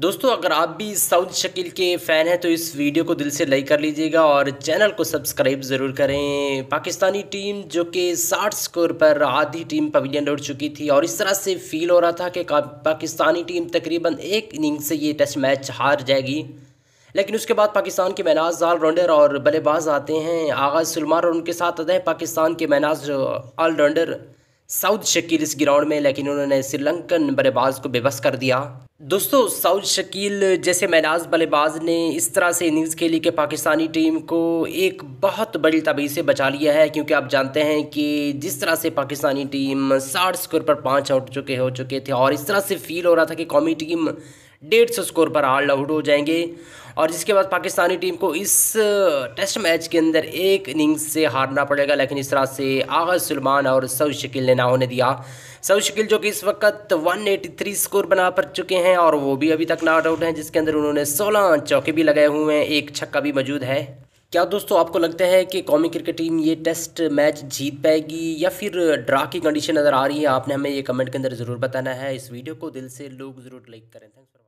दोस्तों अगर आप भी सऊद शकील के फ़ैन हैं तो इस वीडियो को दिल से लाइक कर लीजिएगा और चैनल को सब्सक्राइब ज़रूर करें पाकिस्तानी टीम जो कि 60 स्कोर पर आधी टीम पवेलियन लौट चुकी थी और इस तरह से फील हो रहा था कि पाकिस्तानी टीम तकरीबन एक इनिंग से ये टेस्ट मैच हार जाएगी लेकिन उसके बाद पाकिस्तान के मैनाज ऑलराउंडर और बल्लेबाज आते हैं आगाज़ सलमान और उनके साथ आते हैं पाकिस्तान के मैनाज ऑलराउंडर सऊद शकील इस ग्राउंड में लेकिन उन्होंने श्रीलंकन बल्लेबाज को बेबस कर दिया दोस्तों साउद शकील जैसे मैनाज बल्लेबाज ने इस तरह से इनिंग्स खेली कि पाकिस्तानी टीम को एक बहुत बड़ी तबाही से बचा लिया है क्योंकि आप जानते हैं कि जिस तरह से पाकिस्तानी टीम साठ स्कोर पर पाँच आउट चुके हो चुके थे और इस तरह से फील हो रहा था कि कौमी टीम डेढ़ सौ स्कोर पर ऑल आउट हो जाएंगे और जिसके बाद पाकिस्तानी टीम को इस टेस्ट मैच के अंदर एक इनिंग्स से हारना पड़ेगा लेकिन इस तरह से आगज सलमान और सऊ शकील ने ना होने दिया सऊ शकील जो कि इस वक्त 183 स्कोर बना पर चुके हैं और वो भी अभी तक नॉट आउट हैं जिसके अंदर उन्होंने 16 चौके भी लगाए हुए हैं एक छक्का भी मौजूद है क्या दोस्तों आपको लगता है कि कौमी क्रिकेट टीम ये टेस्ट मैच जीत पाएगी या फिर ड्रा की कंडीशन नज़र आ रही है आपने हमें ये कमेंट के अंदर ज़रूर बताना है इस वीडियो को दिल से लोग ज़रूर लाइक करें थैंक्स